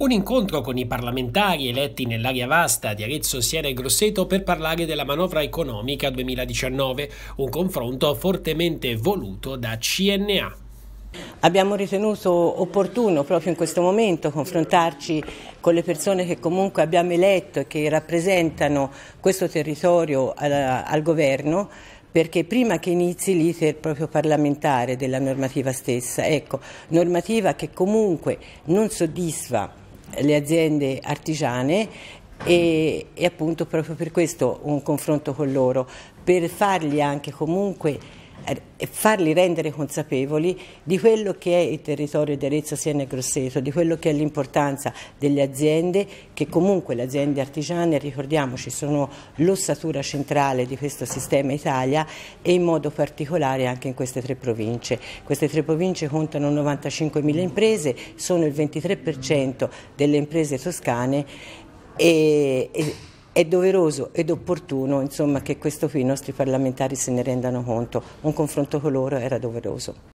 Un incontro con i parlamentari eletti nell'area vasta di Arezzo, Siena e Grosseto per parlare della manovra economica 2019, un confronto fortemente voluto da CNA. Abbiamo ritenuto opportuno proprio in questo momento confrontarci con le persone che comunque abbiamo eletto e che rappresentano questo territorio al governo perché prima che inizi l'iter proprio parlamentare della normativa stessa, ecco, normativa che comunque non soddisfa le aziende artigiane e, e appunto proprio per questo un confronto con loro, per fargli anche comunque eh, farli rendere consapevoli di quello che è il territorio di Arezzo, Siena e Grosseto, di quello che è l'importanza delle aziende, che comunque le aziende artigiane, ricordiamoci, sono l'ossatura centrale di questo sistema Italia e in modo particolare anche in queste tre province. Queste tre province contano 95.000 imprese, sono il 23% delle imprese toscane e, e è doveroso ed opportuno insomma, che questo qui i nostri parlamentari se ne rendano conto, un confronto con loro era doveroso.